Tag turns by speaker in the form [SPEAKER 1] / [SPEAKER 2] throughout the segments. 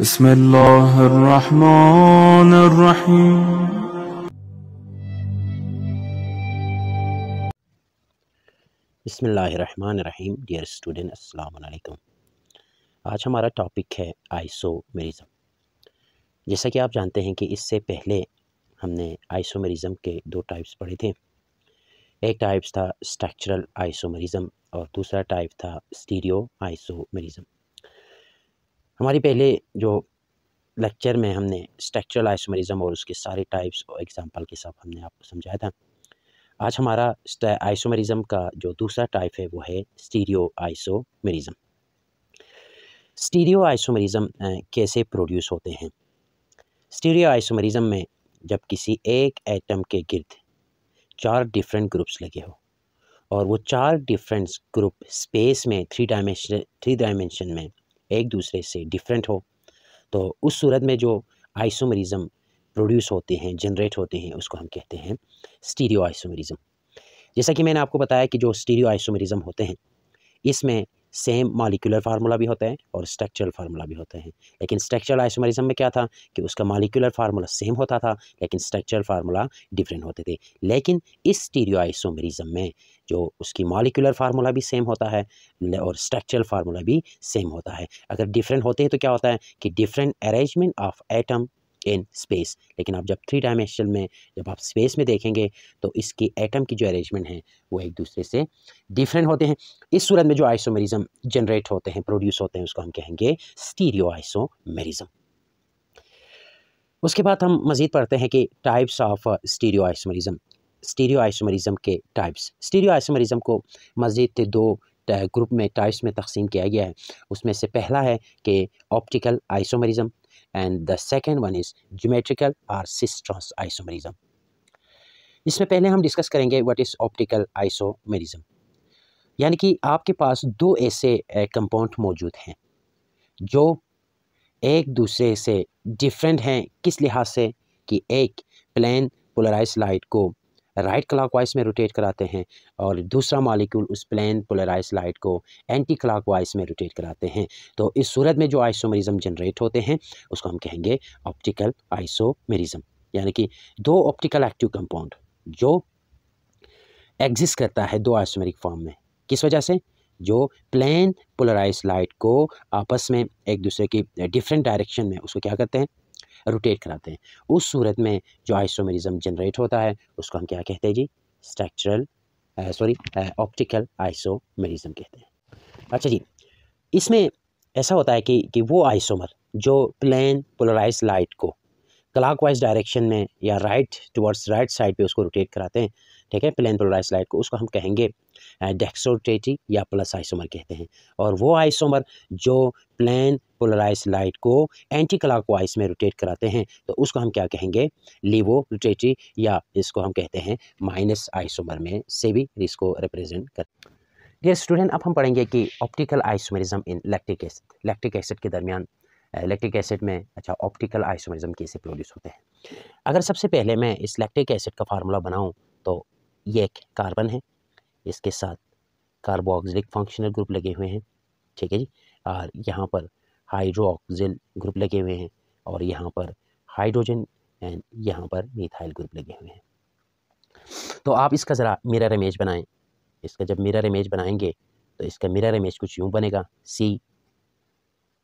[SPEAKER 1] بسم الله الرحمن الرحيم बसमीम dear student अस्सलाम आज हमारा टॉपिक है मेरीज़म जैसा कि आप जानते हैं कि इससे पहले हमने मेरीज़म के दो टाइप्स पढ़े थे एक टाइप्स था स्ट्रक्चरल आइसोमेरिज़म और दूसरा टाइप था स्टीरियो मेरीज़म हमारी पहले जो लेक्चर में हमने स्ट्रक्चरल आइसोमरिज्म और उसके सारे टाइप्स और एग्जांपल के साथ हमने आपको समझाया था आज हमारा आइसोमरिज्म का जो दूसरा टाइप है वो है स्टीरियो आइसोमरिज्म स्टीरियो आइसोमरिज्म कैसे प्रोड्यूस होते हैं स्टीरियो आइसोमरिज्म में जब किसी एक एटम के गिर्द चार डिफरेंट ग्रुप्स लगे हो और वो चार डिफरेंट ग्रुप स्पेस में थ्री डायमेंशन थ्री डायमेंशन में एक दूसरे से डिफरेंट हो तो उस सूरत में जो आइसोमरिज़म प्रोड्यूस होते हैं जनरेट होते हैं उसको हम कहते हैं स्टीरियो आइसोमरिज़म जैसा कि मैंने आपको बताया कि जो स्टीरियो आइसोमरिज़म होते हैं इसमें सेम मालिकुलर फार्मूला भी होता है और स्ट्रक्चरल फार्मूला भी होते हैं लेकिन स्ट्रक्चरल आइसोमरिज्म में क्या था कि उसका मालिकुलर फार्मूला सेम होता था लेकिन स्ट्रक्चरल फार्मूला डिफरेंट होते थे लेकिन इस स्टीरियो आइसोमरिज्म में जो उसकी मालिकुलर फार्मूला भी सेम होता है और स्ट्रक्चरल फार्मूला भी सेम होता है अगर डिफरेंट होते हैं तो क्या होता है कि different arrangement of atom in space लेकिन आप जब थ्री डायमेंशनल में जब आप स्पेस में देखेंगे तो इसके एटम की जो अरेंजमेंट है वो एक दूसरे से डिफरेंट होते हैं इस सूरत में जो आइसोमेरिज्म जनरेट होते हैं प्रोड्यूस होते हैं उसको हम कहेंगे स्टीरियो आइसोमेरिज्म उसके बाद हम मज़ीद पढ़ते हैं कि types of stereo isomerism stereo isomerism के टाइप्स स्टीरियो आइसोमेरिज्म को मज़ीद दो ग्रुप uh, में टाइप्स में तकसीम किया गया है उसमें से पहला है कि optical isomerism and the second one is geometrical और सिस्ट्रॉस आइसोमेरिज्म इसमें पहले हम डिस्कस करेंगे व्हाट इज़ ऑप्टिकल आइसोमेरिज्म यानी कि आपके पास दो ऐसे कंपाउंड मौजूद हैं जो एक दूसरे से डिफरेंट हैं किस लिहाज से कि एक प्लेन पोलराइज लाइट को राइट क्लॉकवाइज में रोटेट कराते हैं और दूसरा मालिक्यूल उस प्लेन पोलराइज लाइट को एंटी क्लॉकवाइज में रोटेट कराते हैं तो इस सूरत में जो आइसोमेरिज्म जनरेट होते हैं उसको हम कहेंगे ऑप्टिकल आइसोमेरिज्म यानी कि दो ऑप्टिकल एक्टिव कंपाउंड जो एग्जिस्ट करता है दो आइसोमेरिक फॉर्म में किस वजह से जो प्लेन पोलराइज लाइट को आपस में एक दूसरे की डिफरेंट डायरेक्शन में उसको क्या करते हैं रोटेट कराते हैं उस सूरत में जो आइसोमेरिज्म जनरेट होता है उसको हम क्या कहते हैं जी स्ट्रक्चरल सॉरी ऑप्टिकल आइसोमेरिज्म कहते हैं अच्छा जी इसमें ऐसा होता है कि कि वो आइसोमर जो प्लेन पोलराइज लाइट को वाइज डायरेक्शन में या राइट टुवर्ड्स राइट साइड पे उसको रोटेट कराते हैं ठीक है प्लेन पोलराइज लाइट को उसको हम कहेंगे डेक्सोटेटी या प्लस आइसोमर कहते हैं और वो आइसोमर जो प्लेन पोलराइज लाइट को एंटी क्लाकवाइज में रोटेट कराते हैं तो उसको हम क्या कहेंगे लिवो रोटेटी या इसको हम कहते हैं माइनस आइसोमर में से भी इसको रिप्रेजेंट कर डियर स्टूडेंट अब हम पढ़ेंगे कि optical isomerism in lactic acid lactic acid के दरमियान लैक्टिक एसिड में अच्छा ऑप्टिकल आइसोमरिज्म कैसे प्रोड्यूस होते हैं अगर सबसे पहले मैं इस लैक्टिक एसिड का फार्मूला बनाऊँ तो ये एक कार्बन है इसके साथ कार्बोक्सिलिक फंक्शनल ग्रुप लगे हुए हैं ठीक है जी और यहाँ पर हाइड्रोक्सिल ग्रुप लगे हुए हैं और यहाँ पर हाइड्रोजन एंड यहाँ पर मिथाइल ग्रुप लगे हुए हैं तो आप इसका ज़रा मिरर इमेज बनाएं इसका जब मिरर इमेज बनाएंगे तो इसका मिरर इमेज कुछ यूँ बनेगा सी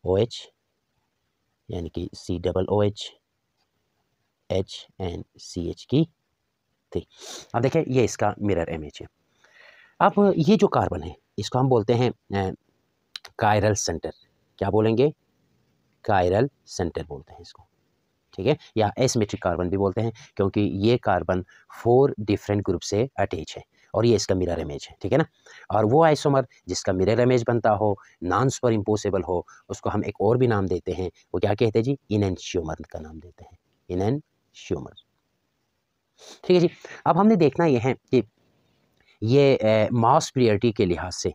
[SPEAKER 1] ओ एच यानी कि C double O H H and C H की थी अब देखें ये इसका मिरर इमेज है अब ये जो कार्बन है इसको हम बोलते हैं कायरल सेंटर क्या बोलेंगे कायरल सेंटर बोलते हैं इसको ठीक है या एसमेट्रिक कार्बन भी बोलते हैं क्योंकि ये कार्बन फोर डिफरेंट ग्रुप से अटैच है और ये इसका मिरर इमेज है ठीक है ना और वो आइसोमर जिसका मिरर इमेज बनता हो नॉन सुपर इम्पोसिबल हो उसको हम एक और भी नाम देते हैं वो क्या कहते हैं जी श्योमर का नाम देते हैं श्योमर ठीक है जी अब हमने देखना यह है कि ये मास प्रियरिटी के लिहाज से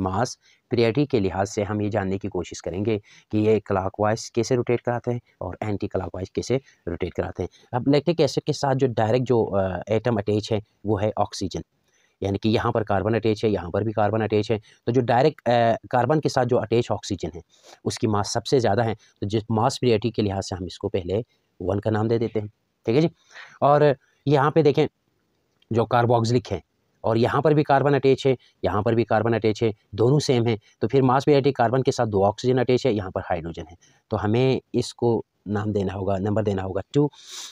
[SPEAKER 1] मास प्रियरिटी के लिहाज से हम ये जानने की कोशिश करेंगे कि ये क्लाकवाइज कैसे रोटेट कराते हैं और एंटी क्लाकवाइज कैसे रोटेट कराते हैं अब लैक्टिक एसिड के साथ जो डायरेक्ट जो एटम अटैच है वो है ऑक्सीजन यानी कि यहाँ पर कार्बन अटैच है यहाँ पर भी कार्बन अटैच है तो जो डायरेक्ट कार्बन के साथ जो अटैच ऑक्सीजन है उसकी मास सबसे ज़्यादा है तो जिस मास प्रियटी के लिहाज से हम इसको पहले वन का नाम दे देते हैं ठीक है जी और यहाँ पर देखें जो कार्बोक्सिलिक है और यहाँ पर भी कार्बन अटैच है यहाँ पर भी कार्बन अटैच है दोनों सेम है तो फिर मास पेटी कार्बन के साथ दो ऑक्सीजन अटैच है यहाँ पर हाइड्रोजन है तो हमें इसको नाम देना होगा नंबर देना होगा two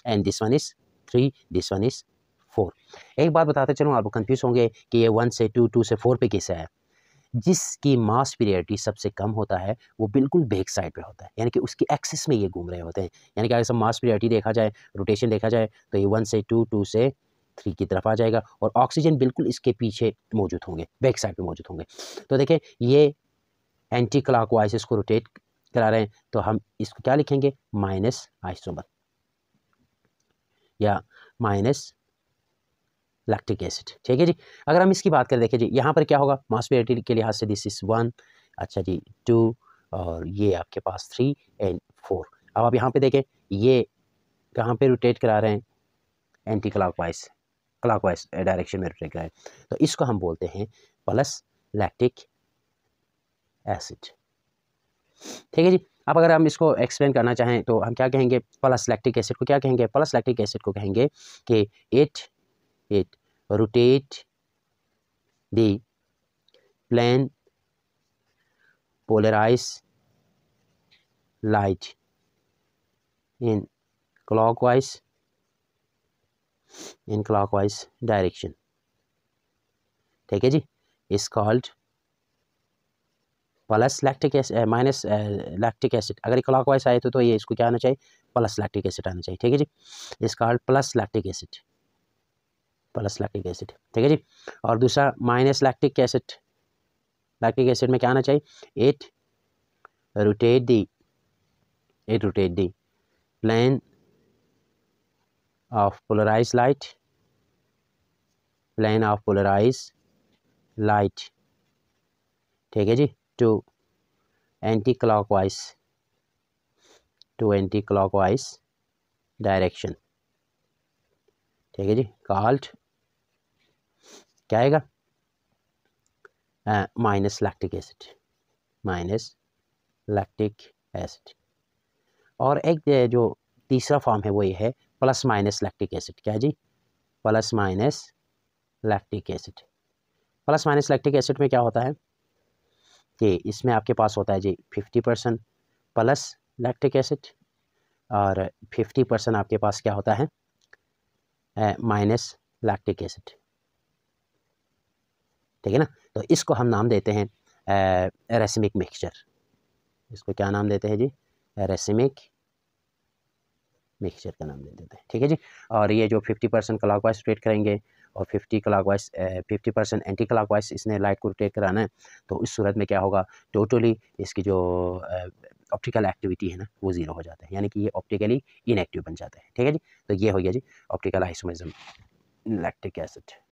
[SPEAKER 1] and this one is three this one is four एक बात बताते चलूँ आप कंफ्यूज होंगे कि ये वन से टू टू से फोर पे कैसे है जिसकी मास पीरियडिटी सबसे कम होता है वो बिल्कुल बेक साइड पे होता है यानी कि उसकी एक्सिस में ये घूम रहे होते हैं यानी कि अगर सब मास पीरियडिटी देखा जाए रोटेशन देखा जाए तो ये वन से टू टू से थ्री की तरफ आ जाएगा और ऑक्सीजन बिल्कुल इसके पीछे मौजूद होंगे बैक साइड पर मौजूद होंगे तो देखें ये एंटी क्लाक वाइज इसको रोटेट करा रहे हैं तो हम इसको क्या लिखेंगे माइनस आइसोमर या माइनस लैक्टिक एसिड ठीक है जी अगर हम इसकी बात करें देखिए जी यहाँ पर क्या होगा मॉस्पेरिटी के लिहाज से दिस इज़ वन अच्छा जी टू और ये आपके पास थ्री एंड फोर अब आप यहाँ पे देखें ये कहाँ पे रोटेट करा रहे हैं anti clockwise clockwise direction में रोटेट करा रहे हैं तो इसको हम बोलते हैं प्लस लैक्टिक एसिड ठीक है जी अब अगर हम इसको एक्सप्लेन करना चाहें तो हम क्या कहेंगे प्लस लैक्टिक एसिड को क्या कहेंगे प्लस लैक्टिक एसिड को कहेंगे कि it it rotate the plane polarize light in clockwise in clockwise direction ठीक है जी is called plus lactic acid minus lactic acid अगर क्लॉकवाइज आए तो तो ये इसको क्या आना चाहिए प्लस लैक्टिक एसिड आना चाहिए ठीक है जी is called plus lactic acid plus lactic acid ठीक है जी और दूसरा minus lactic acid lactic acid में क्या आना चाहिए it rotate the it rotate the plane of polarise light plane of polarise light ठीक है जी to anti clockwise to anti clockwise direction ठीक है जी कॉल्ड क्या आएगा minus lactic acid minus lactic acid और एक जो तीसरा फॉर्म है वो ये है प्लस माइनस लैक्टिक एसिड क्या जी plus minus lactic acid plus minus lactic acid में क्या होता है कि इसमें आपके पास होता है जी fifty percent plus lactic acid और फिफ्टी परसेंट आपके पास क्या होता है माइनस लैक्टिक एसिड ठीक है ना तो इसको हम नाम देते हैं रेसमिक मिक्सचर इसको क्या नाम देते हैं जी रेसमिक मिक्सचर का नाम दे देते हैं ठीक है जी और ये जो fifty percent clockwise rotate करेंगे और fifty clockwise fifty percent anti clockwise इसने लाइट को रोटेट कराना है तो इस सूरत में क्या होगा टोटली इसकी जो ऑप्टिकल एक्टिविटी है ना वो ज़ीरो हो जाता है यानी कि ये ऑप्टिकली इनएक्टिव बन जाता है ठीक है जी तो ये हो गया जी ऑप्टिकल आइसोमिज्म लैक्टिक एसिड